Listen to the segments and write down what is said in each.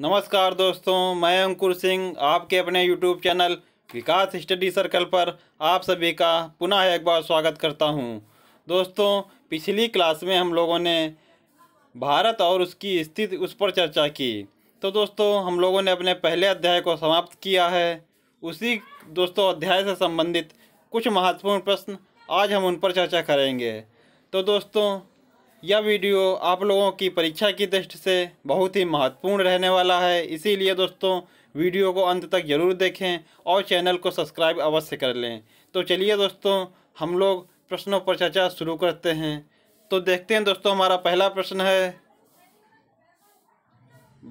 नमस्कार दोस्तों मैं अंकुर सिंह आपके अपने YouTube channel Vikas study circle पर आप सभी का पुनः एक बार स्वागत करता हूं दोस्तों पिछली क्लास में हम लोगों ने भारत और उसकी स्थिति उस पर चर्चा की तो दोस्तों हम लोगों ने अपने पहले अध्याय को समाप्त किया है उसी दोस्तों अध्याय से संबंधित कुछ महत्वपूर्ण प्रश्न आज हम उन पर चर्चा करेंगे तो दोस्तों यह वीडियो आप लोगों की परीक्षा की दृष्टि से बहुत ही महत्वपूर्ण रहने वाला है इसीलिए दोस्तों वीडियो को अंत तक ज़रूर देखें और चैनल को सब्सक्राइब अवश्य कर लें तो चलिए दोस्तों हम लोग प्रश्नों पर चर्चा शुरू करते हैं तो देखते हैं दोस्तों हमारा पहला प्रश्न है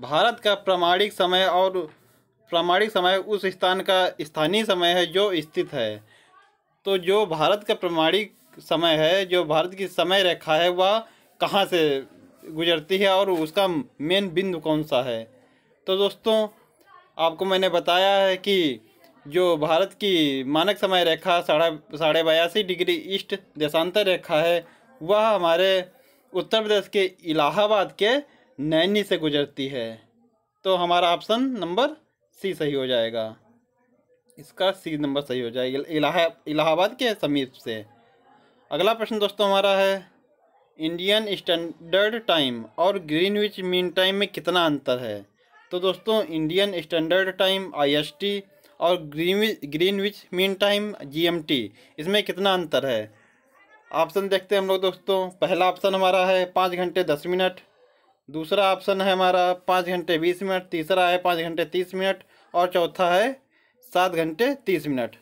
भारत का प्रामाणिक समय और प्रामाणिक समय उस स्थान का स्थानीय समय है जो स्थित है तो जो भारत का प्रामाणिक समय है जो भारत की समय रेखा है वह कहाँ से गुजरती है और उसका मेन बिंदु कौन सा है तो दोस्तों आपको मैंने बताया है कि जो भारत की मानक समय रेखा साढ़े साढ़े बयासी डिग्री ईस्ट देशांतर रेखा है वह हमारे उत्तर प्रदेश के इलाहाबाद के नैनी से गुजरती है तो हमारा ऑप्शन नंबर सी सही हो जाएगा इसका सी नंबर सही हो जाएगा इलाहा इलाहाबाद के समीप से अगला प्रश्न दोस्तों हमारा है इंडियन स्टैंडर्ड टाइम और ग्रीनविच मीन टाइम में कितना अंतर है तो दोस्तों इंडियन स्टैंडर्ड टाइम आईएसटी और Greenwich Greenwich mean time GMT इसमें कितना अंतर है ऑप्शन देखते हैं हम लोग दोस्तों पहला ऑप्शन हमारा है पाँच घंटे दस मिनट दूसरा ऑप्शन है हमारा पाँच घंटे बीस मिनट तीसरा है पाँच घंटे तीस मिनट और चौथा है सात घंटे तीस मिनट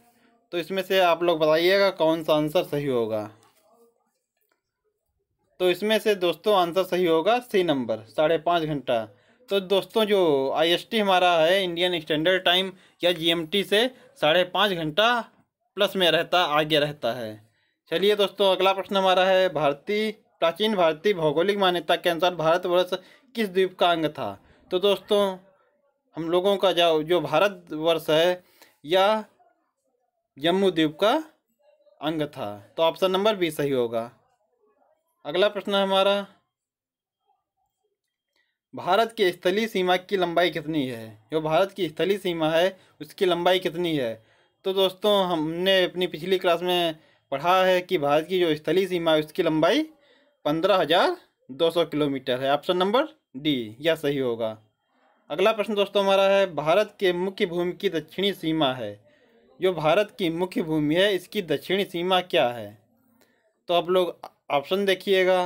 तो इसमें से आप लोग बताइएगा कौन सा आंसर सही होगा तो इसमें से दोस्तों आंसर सही होगा सी नंबर साढ़े पाँच घंटा तो दोस्तों जो आईएसटी हमारा है इंडियन स्टैंडर्ड टाइम या जीएमटी से साढ़े पाँच घंटा प्लस में रहता आगे रहता है चलिए दोस्तों अगला प्रश्न हमारा है भारतीय प्राचीन भारतीय भौगोलिक मान्यता के अनुसार भारतवर्ष किस द्वीप का अंग था तो दोस्तों हम लोगों का जो जो भारतवर्ष है या जम्मू द्वीप का अंग था तो ऑप्शन नंबर बी सही होगा अगला प्रश्न हमारा भारत की स्थलीय सीमा की लंबाई कितनी है जो भारत की स्थलीय सीमा है उसकी लंबाई कितनी है तो दोस्तों हमने अपनी पिछली क्लास में पढ़ा है कि भारत की जो स्थलीय सीमा है उसकी लंबाई पंद्रह हज़ार दो सौ किलोमीटर है ऑप्शन नंबर डी यह सही होगा अगला प्रश्न दोस्तों हमारा है भारत के मुख्य भूमि की दक्षिणी सीमा है जो भारत की मुख्य भूमि है इसकी दक्षिणी सीमा क्या है तो आप लोग ऑप्शन देखिएगा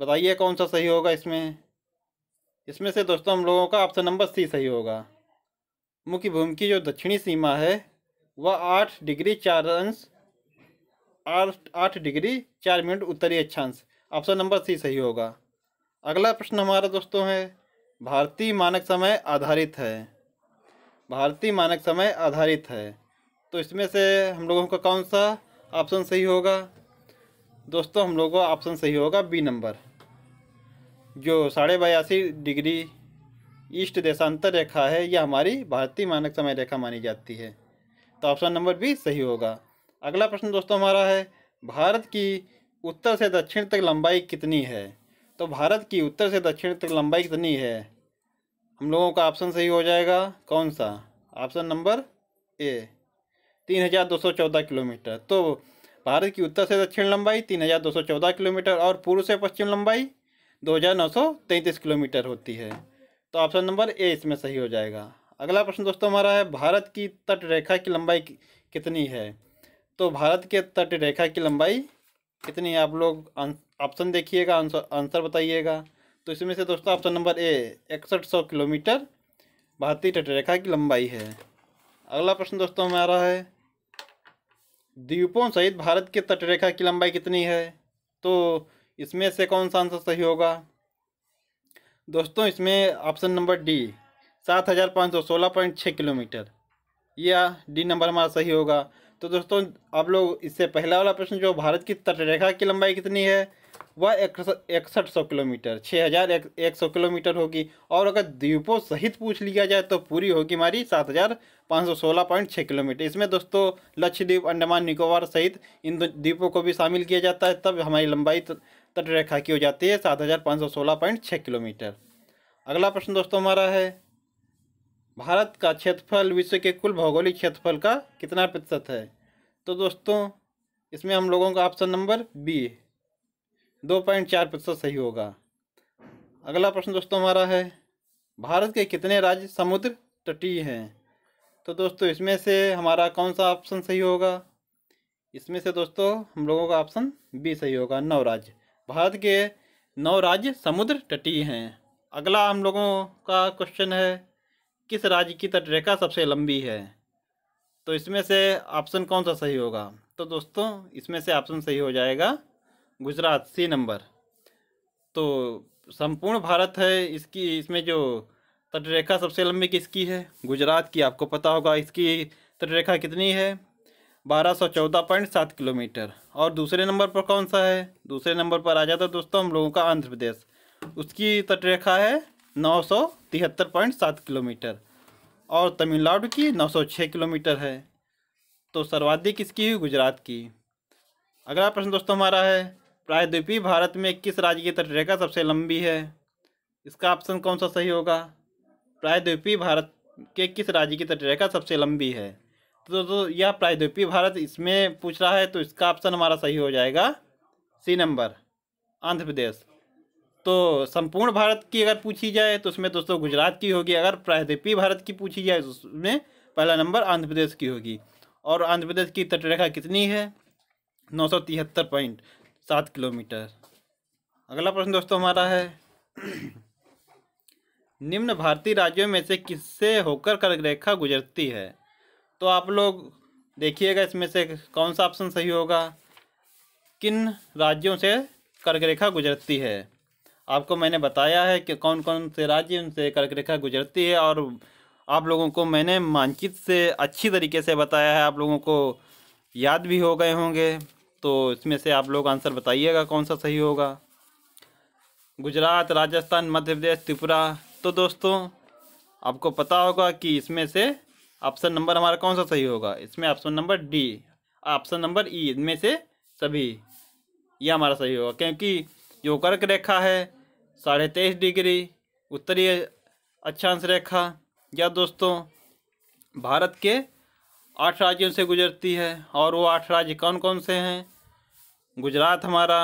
बताइए कौन सा सही होगा इसमें इसमें से दोस्तों हम लोगों का ऑप्शन नंबर सी सही होगा मुख्य भूमि की जो दक्षिणी सीमा है वह आठ डिग्री चार अंश आठ आठ डिग्री चार मिनट उत्तरी अक्षांश ऑप्शन नंबर सी सही होगा अगला प्रश्न हमारा दोस्तों है भारतीय मानक समय आधारित है भारतीय मानक समय आधारित है तो इसमें से हम लोगों का कौन सा ऑप्शन सही होगा दोस्तों हम लोगों का ऑप्शन सही होगा बी नंबर जो साढ़े बयासी डिग्री ईस्ट देशांतर रेखा है यह हमारी भारतीय मानक समय रेखा मानी जाती है तो ऑप्शन नंबर बी सही होगा अगला प्रश्न दोस्तों हमारा है भारत की उत्तर से दक्षिण तक लंबाई कितनी है तो भारत की उत्तर से दक्षिण तक लंबाई कितनी है हम लोगों का ऑप्शन सही हो जाएगा कौन सा ऑप्शन नंबर ए तीन हज़ार दो सौ चौदह किलोमीटर तो भारत की उत्तर से दक्षिण लंबाई 3214 किलोमीटर और पूर्व से पश्चिम लंबाई 2933 किलोमीटर होती है तो ऑप्शन नंबर ए इसमें सही हो जाएगा अगला प्रश्न दोस्तों हमारा है भारत की तट रेखा की लंबाई कितनी है तो भारत के तट रेखा की लंबाई कितनी है आप लोग अं-, ऑप्शन देखिएगा आंसर आंसर बताइएगा तो इसमें से दोस्तों ऑप्शन नंबर ए इकसठ सौ किलोमीटर भारतीय तटरेखा की लंबाई है अगला प्रश्न दोस्तों हमारा है द्वीपों सहित भारत की तटरेखा की लंबाई कितनी है तो इसमें से कौन सा आंसर सही होगा दोस्तों इसमें ऑप्शन नंबर डी सात हज़ार पाँच सौ सोलह पॉइंट छः किलोमीटर या डी नंबर हमारा सही होगा तो दोस्तों आप लोग इससे पहला वाला प्रश्न जो भारत की तटरेखा की लंबाई कितनी है वह इकसठ सौ किलोमीटर छः हज़ार एक सौ किलोमीटर होगी और अगर द्वीपों सहित पूछ लिया जाए तो पूरी होगी हमारी सात हज़ार पाँच सौ सोलह पॉइंट छः किलोमीटर इसमें दोस्तों लक्षद्वीप अंडमान निकोबार सहित इन द्वीपों को भी शामिल किया जाता है तब हमारी लंबाई तटरेखा की हो जाती है सात हज़ार पाँच सौ सोलह पॉइंट छः किलोमीटर अगला प्रश्न दोस्तों हमारा है भारत का क्षेत्रफल विश्व के कुल भौगोलिक क्षेत्रफल का कितना प्रतिशत है तो दोस्तों इसमें हम लोगों का ऑप्शन नंबर बी दो पॉइंट चार प्रतिशत सही होगा अगला प्रश्न दोस्तों हमारा है भारत के कितने राज्य समुद्र तटीय हैं तो दोस्तों इसमें से हमारा कौन सा ऑप्शन सही होगा इसमें से दोस्तों हम लोगों का ऑप्शन बी सही होगा नौ राज्य भारत के नौ राज्य समुद्र तटीय हैं अगला हम लोगों का क्वेश्चन है किस राज्य की तटरेखा सबसे लंबी है तो इसमें से ऑप्शन कौन सा सही होगा तो दोस्तों इसमें से ऑप्शन सही हो जाएगा गुजरात सी नंबर तो संपूर्ण भारत है इसकी इसमें जो तटरेखा सबसे लंबी किसकी है गुजरात की आपको पता होगा इसकी तटरेखा कितनी है बारह सौ चौदह पॉइंट सात किलोमीटर और दूसरे नंबर पर कौन सा है दूसरे नंबर पर आ जाता है दोस्तों हम लोगों का आंध्र प्रदेश उसकी तटरेखा है नौ सौ तिहत्तर पॉइंट सात किलोमीटर और तमिलनाडु की नौ सौ छः किलोमीटर है तो सर्वाधिक किसकी हुई गुजरात की अगला प्रश्न दोस्तों हमारा है प्रायद्वीपीय भारत में किस राज्य की तटरेखा सबसे लंबी है इसका ऑप्शन कौन सा सही होगा प्रायद्वीपीय भारत के किस राज्य की तटरेखा सबसे लंबी है तो, तो, तो यह प्रायद्वीपी भारत इसमें पूछ रहा है तो इसका ऑप्शन हमारा सही हो जाएगा सी नंबर आंध्र प्रदेश तो संपूर्ण भारत की अगर पूछी जाए तो उसमें दोस्तों गुजरात की होगी अगर प्रायद्वीपीय भारत की पूछी जाए तो उसमें पहला नंबर आंध्र प्रदेश की होगी और आंध्र प्रदेश की तटरेखा कितनी है नौ सौ तिहत्तर पॉइंट सात किलोमीटर अगला प्रश्न दोस्तों हमारा है निम्न भारतीय राज्यों में से किससे होकर कर्क रेखा गुजरती है तो आप लोग देखिएगा इसमें से कौन सा ऑप्शन सही होगा किन राज्यों से कर्क रेखा गुजरती है आपको मैंने बताया है कि कौन कौन से राज्य उनसे कर्क रेखा गुजरती है और आप लोगों को मैंने मानचित्र से अच्छी तरीके से बताया है आप लोगों को याद भी हो गए होंगे तो इसमें से आप लोग आंसर बताइएगा कौन सा सही होगा गुजरात राजस्थान मध्य प्रदेश त्रिपुरा तो दोस्तों आपको पता होगा कि इसमें से ऑप्शन नंबर हमारा कौन सा सही होगा इसमें option number D option number E इनमें से सभी यह हमारा सही होगा क्योंकि जो कर्क रेखा है साढ़े तेईस डिग्री उत्तरी अक्षांश रेखा या दोस्तों भारत के आठ राज्यों से गुजरती है और वो आठ राज्य कौन कौन से हैं गुजरात हमारा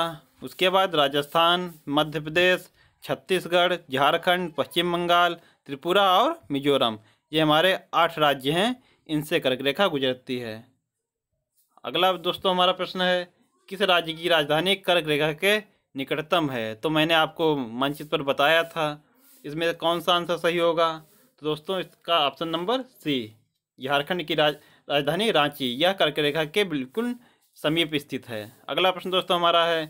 उसके बाद राजस्थान मध्य प्रदेश छत्तीसगढ़ झारखंड पश्चिम बंगाल त्रिपुरा और मिजोरम ये हमारे आठ राज्य हैं इनसे कर्क रेखा गुजरती है अगला दोस्तों हमारा प्रश्न है किस राज्य की राजधानी कर्क रेखा के निकटतम है तो मैंने आपको मानचित्र पर बताया था इसमें कौन सा आंसर सही होगा तो दोस्तों इसका ऑप्शन नंबर सी झारखंड की राज राजधानी रांची यह कर्क रेखा के बिल्कुल समीप स्थित है अगला प्रश्न दोस्तों हमारा है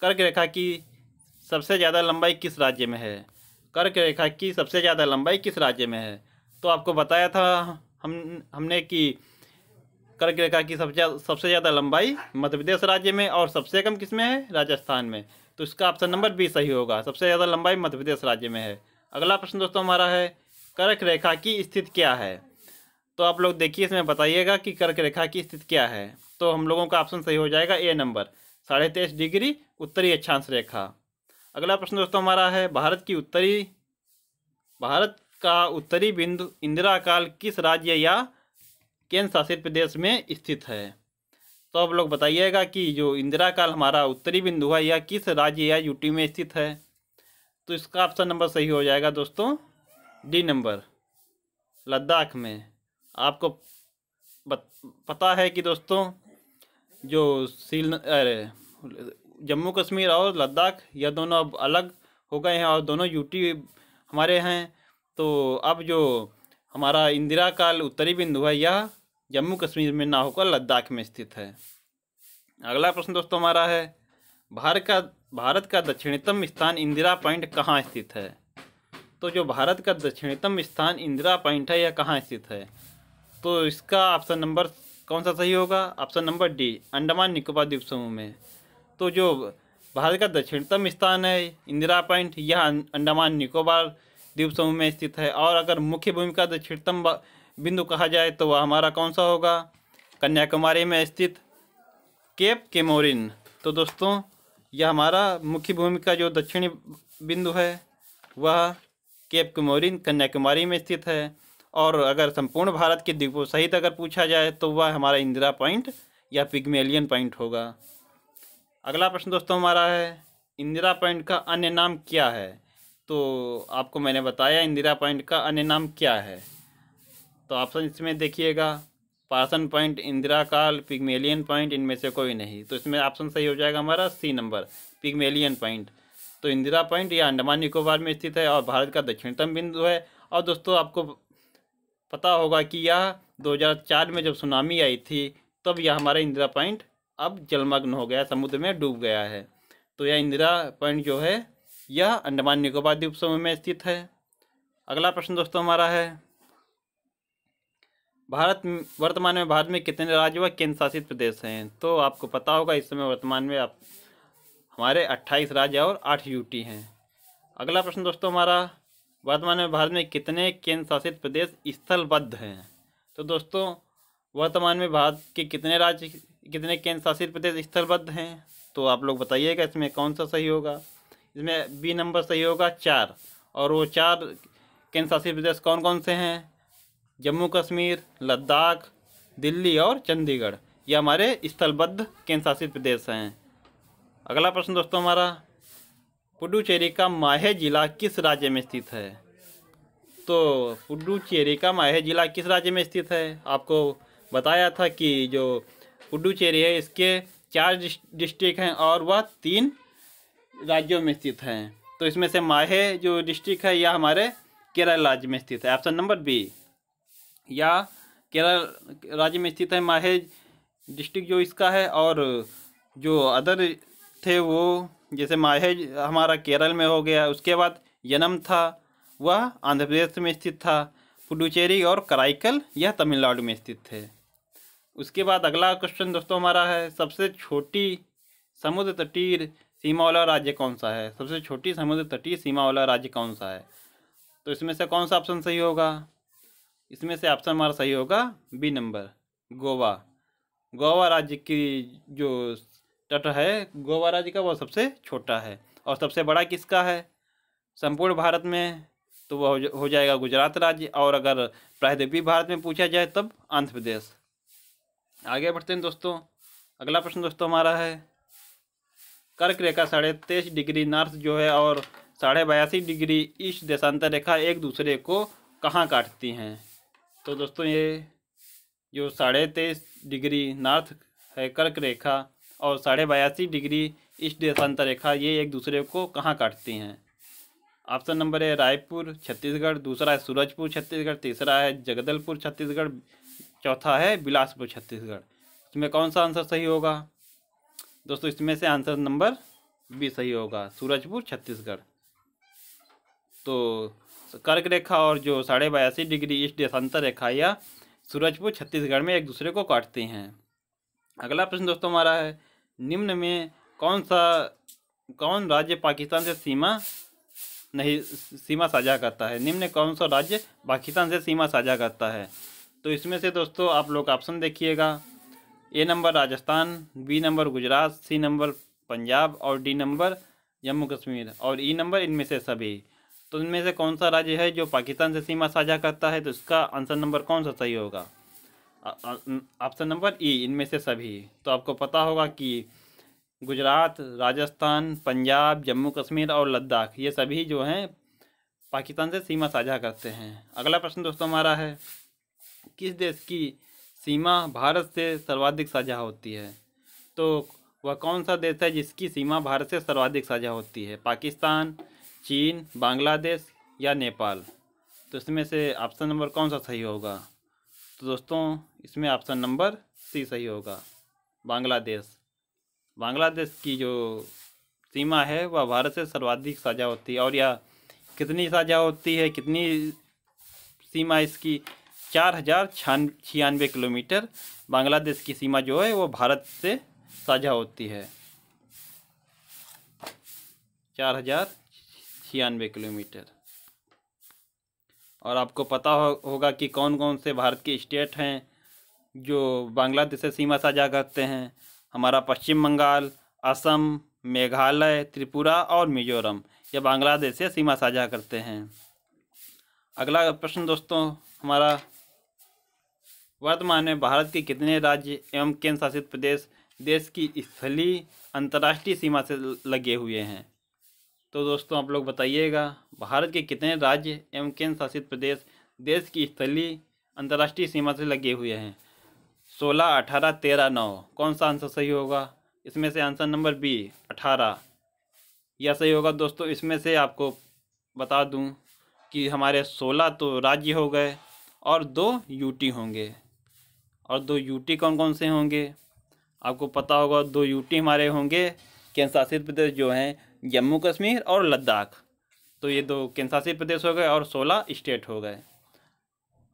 कर्क रेखा की सबसे ज़्यादा लंबाई किस राज्य में है कर्क रेखा की सबसे ज़्यादा लंबाई किस राज्य में है तो आपको बताया था हम हमने कि कर्क रेखा की सब सबसे ज़्यादा लंबाई मध्य प्रदेश राज्य में और सबसे कम किस में है राजस्थान में तो इसका ऑप्शन नंबर बी सही होगा सबसे ज़्यादा लंबाई मध्य प्रदेश राज्य में है अगला प्रश्न दोस्तों हमारा है कर्क रेखा की स्थिति क्या है तो आप लोग देखिए इसमें बताइएगा कि कर्क रेखा की स्थिति क्या है तो हम लोगों का ऑप्शन सही हो जाएगा ए नंबर साढ़े तेईस डिग्री उत्तरी अक्षांश रेखा अगला प्रश्न दोस्तों हमारा है भारत की उत्तरी भारत का उत्तरी बिंदु इंदिरा काल किस राज्य या केंद्र शासित प्रदेश में स्थित है तो आप लोग बताइएगा कि जो इंदिरा काल हमारा उत्तरी बिंदु है या किस राज्य या यूटी में स्थित है तो इसका ऑप्शन नंबर सही हो जाएगा दोस्तों डी नंबर लद्दाख में आपको पता है कि दोस्तों जो सील अरे जम्मू कश्मीर और लद्दाख यह दोनों अब अलग हो गए हैं और दोनों यूटी हमारे हैं तो अब जो हमारा इंदिरा काल उत्तरी बिंदु है यह जम्मू कश्मीर में ना होकर लद्दाख में स्थित है अगला प्रश्न दोस्तों हमारा है भारत का भारत का दक्षिणतम स्थान इंदिरा पॉइंट कहाँ स्थित है तो जो भारत का दक्षिणतम स्थान इंदिरा पॉइंट है यह कहाँ स्थित है तो इसका ऑप्शन नंबर कौन सा सही होगा option number D Andaman Nicobar द्वीप समूह में तो जो भारत का दक्षिणतम स्थान है इंदिरा पॉइंट यह अंडमान निकोबार द्वीप समूह में स्थित है और अगर मुख्य भूमि का दक्षिणतम बिंदु कहा जाए तो वह हमारा कौन सा होगा कन्याकुमारी में स्थित केप केमोरिन तो दोस्तों यह हमारा मुख्य भूमि का जो दक्षिणी बिंदु है वह केप केमोरिन कन्याकुमारी में स्थित है और अगर संपूर्ण भारत के द्वीपों सहित अगर पूछा जाए तो वह हमारा इंदिरा पॉइंट या पिग्मेलियन पॉइंट होगा अगला प्रश्न दोस्तों हमारा है इंदिरा पॉइंट का अन्य नाम क्या है तो आपको मैंने बताया इंदिरा पॉइंट का अन्य नाम क्या है तो ऑप्शन इसमें देखिएगा पार्सन पॉइंट इंदिरा काल पिग्मेलियन पॉइंट इनमें से कोई नहीं तो इसमें ऑप्शन सही हो जाएगा हमारा सी नंबर पिग्मेलियन पॉइंट तो इंदिरा पॉइंट यह अंडमान निकोबार में स्थित है और भारत का दक्षिणतम बिंदु है और दोस्तों आपको पता होगा कि यह 2004 में जब सुनामी आई थी तब यह हमारा इंदिरा पॉइंट अब जलमग्न हो गया समुद्र में डूब गया है तो यह इंदिरा पॉइंट जो है यह अंडमान निकोबार द्वीप समूह में स्थित है अगला प्रश्न दोस्तों हमारा है भारत वर्तमान में भारत में कितने राज्य व केंद्र शासित प्रदेश हैं तो आपको पता होगा इस समय वर्तमान में आप हमारे 28 राज्य और 8 यूटी हैं अगला प्रश्न दोस्तों हमारा वर्तमान में भारत में कितने केंद्र शासित प्रदेश स्थलबद्ध हैं तो दोस्तों वर्तमान में भारत के कितने राज्य कितने केंद्र शासित प्रदेश स्थलबद्ध हैं तो आप लोग बताइएगा इसमें कौन सा सही होगा इसमें बी नंबर सही होगा चार और वो चार केंद्र शासित प्रदेश कौन कौन से हैं जम्मू कश्मीर लद्दाख दिल्ली और चंडीगढ़ ये हमारे स्थलबद्ध केंद्र शासित प्रदेश हैं अगला प्रश्न दोस्तों हमारा पुडुचेरी का माहे जिला किस राज्य में स्थित है तो पुडुचेरी का माहे जिला किस राज्य में स्थित है आपको बताया था कि जो पुडुचेरी है इसके चार डिस्ट्रिक्ट हैं और वह तीन राज्यों में स्थित हैं तो इसमें से माहे जो डिस्ट्रिक्ट है यह हमारे केरल राज्य में स्थित है ऑप्शन नंबर बी या केरल राज्य में स्थित है माहे डिस्ट्रिक्ट जो इसका है और जो अदर थे वो जैसे माहे हमारा केरल में हो गया उसके बाद यनम था वह आंध्र प्रदेश में स्थित था पुडुचेरी और कराइकल यह तमिलनाडु में स्थित थे उसके बाद अगला क्वेश्चन दोस्तों हमारा है सबसे छोटी समुद्र तटीय सीमा वाला राज्य कौन सा है सबसे छोटी समुद्र तटीय सीमा वाला राज्य कौन सा है तो इसमें से कौन सा ऑप्शन सही होगा इसमें से ऑप्शन हमारा सही होगा बी नंबर गोवा गोवा राज्य की जो तट है गोवा राज्य का वह सबसे छोटा है और सबसे बड़ा किसका है संपूर्ण भारत में तो वह हो जाएगा गुजरात राज्य और अगर प्रायद्वीपी भारत में पूछा जाए तब आंध्र प्रदेश आगे बढ़ते हैं दोस्तों अगला प्रश्न दोस्तों हमारा है कर्क रेखा साढ़े तेईस डिग्री नॉर्थ जो है और साढ़े बयासी डिग्री ईस्ट देशांतर रेखा एक दूसरे को कहाँ काटती हैं तो दोस्तों ये जो साढ़े तेईस डिग्री नॉर्थ है कर्क रेखा और साढ़े बयासी डिग्री ईस्ट देशांतर रेखा ये एक दूसरे को कहाँ काटती हैं ऑप्शन नंबर है रायपुर छत्तीसगढ़ दूसरा है सूरजपुर छत्तीसगढ़ तीसरा है जगदलपुर छत्तीसगढ़ चौथा है बिलासपुर छत्तीसगढ़ इसमें कौन सा आंसर सही होगा दोस्तों इसमें से आंसर नंबर बी सही होगा सूरजपुर छत्तीसगढ़ तो कर्क रेखा और जो साढ़े बयासी डिग्री ईस्ट देशांतर रेखा या सूरजपुर छत्तीसगढ़ में एक दूसरे को काटती हैं अगला प्रश्न दोस्तों हमारा है निम्न में कौन सा कौन राज्य पाकिस्तान से सीमा नहीं सीमा साझा करता है निम्न कौन सा राज्य पाकिस्तान से सीमा साझा करता है तो इसमें से दोस्तों आप लोग ऑप्शन देखिएगा A number Rajasthan B number Gujarat C number Punjab और डी नंबर जम्मू कश्मीर और ई e नंबर इनमें से सभी तो इनमें से कौन सा राज्य है जो पाकिस्तान से सीमा साझा करता है तो इसका आंसर नंबर कौन सा सही होगा ऑप्शन नंबर ई इनमें से सभी तो आपको पता होगा कि गुजरात राजस्थान पंजाब जम्मू कश्मीर और लद्दाख ये सभी जो हैं पाकिस्तान से सीमा साझा करते हैं अगला प्रश्न दोस्तों हमारा है किस देश की सीमा भारत से सर्वाधिक साझा होती है तो वह कौन सा देश है जिसकी सीमा भारत से सर्वाधिक साझा होती है पाकिस्तान चीन बांग्लादेश या नेपाल तो इसमें से ऑप्शन नंबर कौन सा सही होगा तो दोस्तों इसमें ऑप्शन नंबर सी सही होगा बांग्लादेश बांग्लादेश की जो सीमा है वह भारत से सर्वाधिक साझा होती है और यह कितनी साझा होती है कितनी सीमा इसकी चार हज़ार छान छियानवे किलोमीटर बांग्लादेश की सीमा जो है वो भारत से साझा होती है चार हज़ार छियानवे किलोमीटर और आपको पता हो, होगा कि कौन कौन से भारत के स्टेट हैं जो बांग्लादेश से सीमा साझा करते हैं हमारा पश्चिम बंगाल असम मेघालय त्रिपुरा और मिजोरम ये बांग्लादेश से सीमा साझा करते हैं अगला प्रश्न दोस्तों हमारा वर्तमान में भारत के कितने राज्य एवं केंद्र शासित प्रदेश देश की स्थलीय अंतर्राष्ट्रीय सीमा से लगे हुए हैं तो दोस्तों आप लोग बताइएगा भारत के कितने राज्य एवं केंद्र शासित प्रदेश देश की स्थलीय अंतर्राष्ट्रीय सीमा से लगे हुए हैं सोलह अठारह तेरह नौ कौन सा आंसर सही होगा इसमें से आंसर नंबर बी अठारह यह सही होगा दोस्तों इसमें से आपको बता दूं कि हमारे सोलह तो राज्य हो गए और दो यूटी होंगे और दो यूटी कौन कौन से होंगे आपको पता होगा दो यूटी हमारे होंगे केंद्र शासित प्रदेश जो हैं जम्मू कश्मीर और लद्दाख तो ये दो केंद्रशासित प्रदेश हो गए और सोलह स्टेट हो गए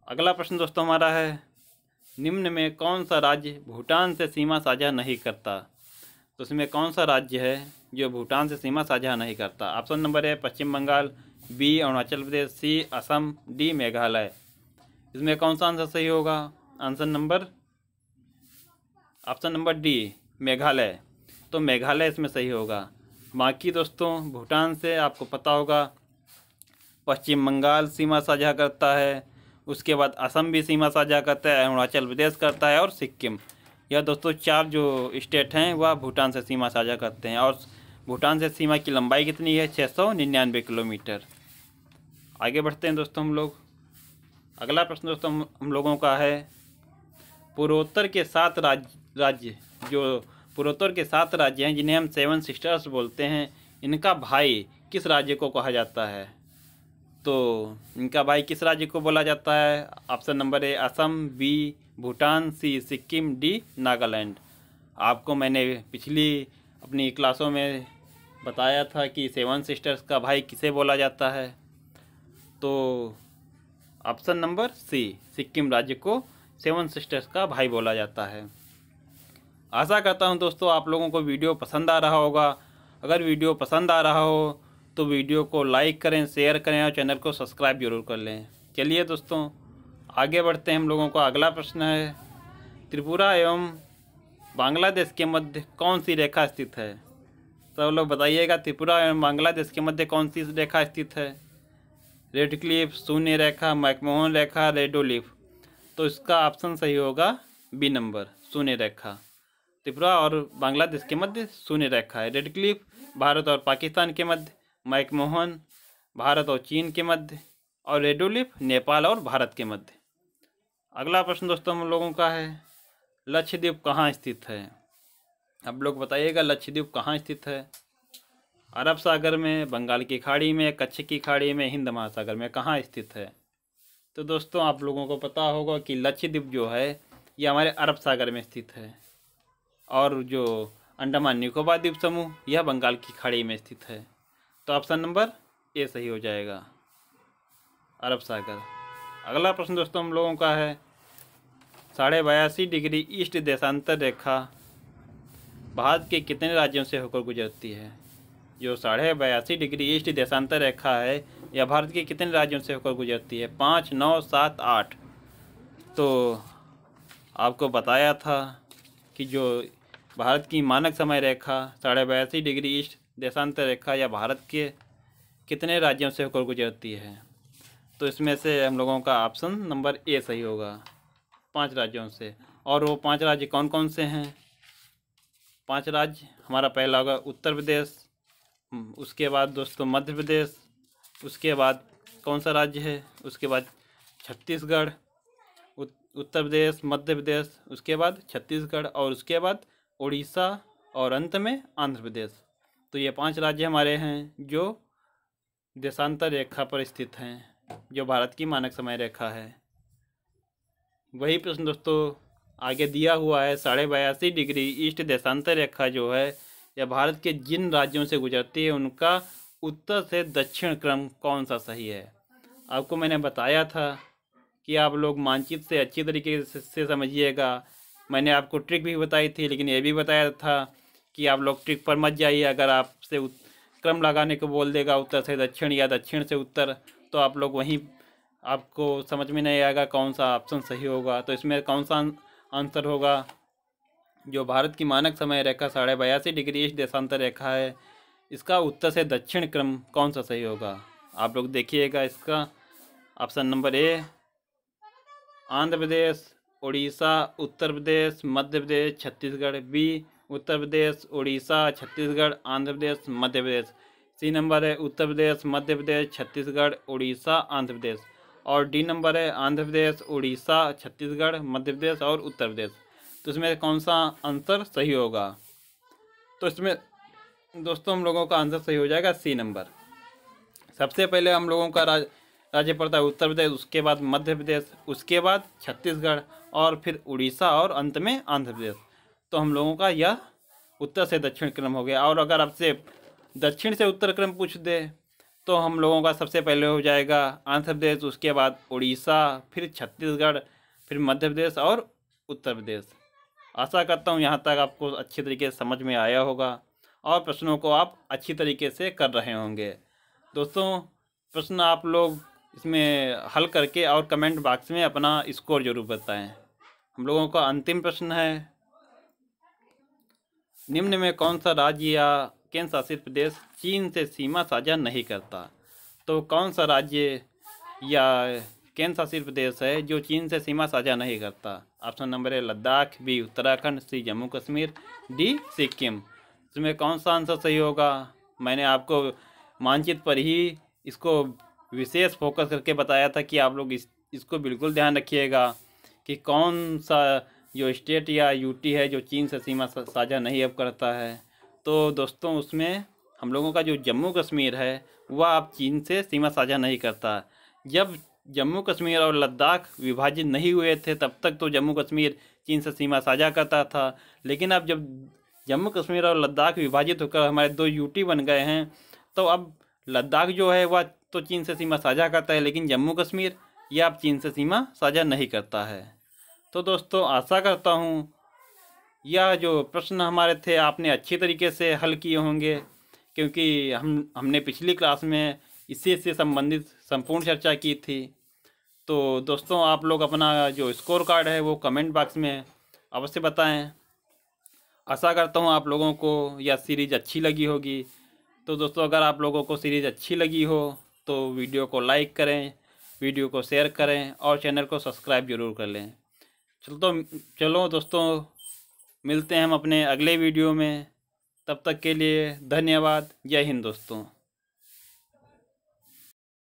अगला प्रश्न दोस्तों हमारा है निम्न में कौन सा राज्य भूटान से सीमा साझा नहीं करता तो इसमें कौन सा राज्य है जो भूटान से सीमा साझा नहीं करता ऑप्शन नंबर है Paschim Bengal B Arunachal Pradesh C Assam D Meghalaya इसमें कौन सा आंसर सही होगा answer number option number D Meghalaya तो मेघालय इसमें सही होगा बाकी दोस्तों भूटान से आपको पता होगा पश्चिम बंगाल सीमा साझा करता है उसके बाद असम भी सीमा साझा करता है अरुणाचल प्रदेश करता है और सिक्किम यह दोस्तों चार जो स्टेट हैं वह भूटान से सीमा साझा करते हैं और भूटान से सीमा की लंबाई कितनी है छः सौ निन्यानवे किलोमीटर आगे बढ़ते हैं दोस्तों हम लोग अगला प्रश्न दोस्तों हम लोगों का है पूर्वोत्तर के सात राज्य राज्य जो पूर्वोत्तर के सात राज्य हैं जिन्हें हम सेवन सिस्टर्स बोलते हैं इनका भाई किस राज्य को कहा जाता है तो इनका भाई किस राज्य को बोला जाता है option number A Assam B Bhutan C Sikkim D Nagaland आपको मैंने पिछली अपनी क्लासों में बताया था कि सेवन सिस्टर्स का भाई किसे बोला जाता है तो ऑप्शन नंबर सी सिक्किम राज्य को सेवन सिस्टर्स का भाई बोला जाता है आशा करता हूँ दोस्तों आप लोगों को वीडियो पसंद आ रहा होगा अगर वीडियो पसंद आ रहा हो तो वीडियो को लाइक करें शेयर करें और चैनल को सब्सक्राइब जरूर कर लें चलिए दोस्तों आगे बढ़ते हैं हम लोगों का अगला प्रश्न है त्रिपुरा एवं बांग्लादेश के मध्य कौन सी रेखा स्थित है सब तो लोग बताइएगा त्रिपुरा एवं बांग्लादेश के मध्य कौन सी रेखा स्थित है रेड क्लिफ शून्य रेखा मैकमोहन रेखा रेडोलिफ तो इसका ऑप्शन सही होगा बी नंबर शून्य रेखा त्रिपुरा और बांग्लादेश के मध्य शून्य रेखा है रेडक्लिफ भारत और पाकिस्तान के मध्य मैकमोहन भारत और चीन के मध्य और रेडोलिफ नेपाल और भारत के मध्य अगला प्रश्न दोस्तों हम लोगों का है लक्षद्वीप कहाँ स्थित है आप लोग बताइएगा लक्षद्वीप कहाँ स्थित है अरब सागर में बंगाल की खाड़ी में कच्छ की खाड़ी में हिंद महासागर में कहाँ स्थित है तो दोस्तों आप लोगों को पता होगा कि लक्षद्वीप जो है ये हमारे अरब सागर में स्थित है और जो अंडमान निकोबार द्वीप समूह यह बंगाल की खाड़ी में स्थित है तो ऑप्शन नंबर ए सही हो जाएगा अरब सागर अगला प्रश्न दोस्तों हम लोगों का है साढ़े बयासी डिग्री ईस्ट देशांतर रेखा भारत के कितने राज्यों से होकर गुजरती है जो साढ़े बयासी डिग्री ईस्ट देशांतर रेखा है यह भारत के कितने राज्यों से होकर गुजरती है पाँच नौ सात आठ तो आपको बताया था कि जो भारत की मानक समय रेखा साढ़े बयासी डिग्री ईस्ट देशांतर रेखा या भारत के कितने राज्यों से होकर गुजरती है तो इसमें से हम लोगों का ऑप्शन नंबर ए सही होगा पांच राज्यों से और वो पांच राज्य कौन कौन से हैं पांच राज्य हमारा पहला होगा उत्तर प्रदेश उसके बाद दोस्तों मध्य प्रदेश उसके बाद कौन सा राज्य है उसके बाद छत्तीसगढ़ उत्तर प्रदेश मध्य प्रदेश उसके बाद छत्तीसगढ़ और उसके बाद उड़ीसा और अंत में आंध्र प्रदेश तो ये पांच राज्य हमारे हैं जो देशांतर रेखा पर स्थित हैं जो भारत की मानक समय रेखा है वही प्रश्न दोस्तों आगे दिया हुआ है साढ़े बयासी डिग्री ईस्ट देशांतर रेखा जो है या भारत के जिन राज्यों से गुजरती है उनका उत्तर से दक्षिण क्रम कौन सा सही है आपको मैंने बताया था कि आप लोग मानचित्र से अच्छी तरीके से समझिएगा मैंने आपको ट्रिक भी बताई थी लेकिन ये भी बताया था कि आप लोग ट्रिक पर मत जाइए अगर आपसे क्रम लगाने को बोल देगा उत्तर से दक्षिण या दक्षिण से उत्तर तो आप लोग वहीं आपको समझ में नहीं आएगा कौन सा ऑप्शन सही होगा तो इसमें कौन सा आंसर होगा जो भारत की मानक समय रेखा साढ़े बयासी डिग्री इस देशांतर रेखा है इसका उत्तर से दक्षिण क्रम कौन सा सही होगा आप लोग देखिएगा इसका option number A Andhra Pradesh Orissa Uttar Pradesh Madhya Pradesh Chhattisgarh B Uttar Pradesh Orissa Chhattisgarh Andhra Pradesh Madhya Pradesh C number है उत्तर प्रदेश मध्य प्रदेश छत्तीसगढ़ उड़ीसा आंध्र प्रदेश और डी नंबर है आंध्र प्रदेश उड़ीसा छत्तीसगढ़ मध्य प्रदेश और उत्तर प्रदेश तो इसमें कौन सा आंसर सही होगा तो इसमें दोस्तों हम लोगों का आंसर सही हो जाएगा सी नंबर सबसे पहले हम लोगों का राज्य पड़ता है उत्तर प्रदेश उसके बाद मध्य प्रदेश उसके बाद छत्तीसगढ़ और फिर उड़ीसा और अंत में आंध्र प्रदेश तो हम लोगों का यह उत्तर से दक्षिण क्रम हो गया और अगर आपसे दक्षिण से उत्तर क्रम पूछ दे तो हम लोगों का सबसे पहले हो जाएगा आंध्र प्रदेश उसके बाद उड़ीसा फिर छत्तीसगढ़ फिर मध्य प्रदेश और उत्तर प्रदेश आशा करता हूँ यहाँ तक आपको अच्छे तरीके से समझ में आया होगा और प्रश्नों को आप अच्छी तरीके से कर रहे होंगे दोस्तों प्रश्न आप लोग इसमें हल करके और कमेंट बॉक्स में अपना स्कोर जरूर बताएं हम लोगों का अंतिम प्रश्न है निम्न में कौन सा राज्य या केंद्र शासित प्रदेश चीन से सीमा साझा नहीं करता तो कौन सा राज्य या केंद्र शासित प्रदेश है जो चीन से सीमा साझा नहीं करता option number A Ladakh B Uttarakhand C Jammu Kashmir D Sikkim इसमें कौन सा आंसर सही होगा मैंने आपको मानचित्र पर ही इसको विशेष फोकस करके बताया था कि आप लोग इस इसको बिल्कुल ध्यान रखिएगा कि कौन सा जो स्टेट या यूटी है जो चीन से सीमा साझा नहीं अब करता है तो दोस्तों उसमें हम लोगों का जो जम्मू कश्मीर है वह अब चीन से सीमा साझा नहीं करता जब जम्मू कश्मीर और लद्दाख विभाजित नहीं हुए थे तब तक तो जम्मू कश्मीर चीन से सीमा साझा करता था लेकिन अब जब जम्मू कश्मीर और लद्दाख विभाजित होकर हमारे दो यूटी बन गए हैं तो अब लद्दाख जो है वह तो चीन से सीमा साझा करता है लेकिन जम्मू कश्मीर यह आप चीन से सीमा साझा नहीं करता है तो दोस्तों आशा करता हूँ यह जो प्रश्न हमारे थे आपने अच्छी तरीके से हल किए होंगे क्योंकि हम हमने पिछली क्लास में इसी से संबंधित संपूर्ण चर्चा की थी तो दोस्तों आप लोग अपना जो स्कोर कार्ड है वो कमेंट बॉक्स में अवश्य बताएं आशा करता हूँ आप लोगों को यह सीरीज़ अच्छी लगी होगी तो दोस्तों अगर आप लोगों को सीरीज़ अच्छी लगी हो तो वीडियो को लाइक करें वीडियो को शेयर करें और चैनल को सब्सक्राइब जरूर कर लें चलो तो चलो दोस्तों मिलते हैं हम अपने अगले वीडियो में तब तक के लिए धन्यवाद जय हिंद दोस्तों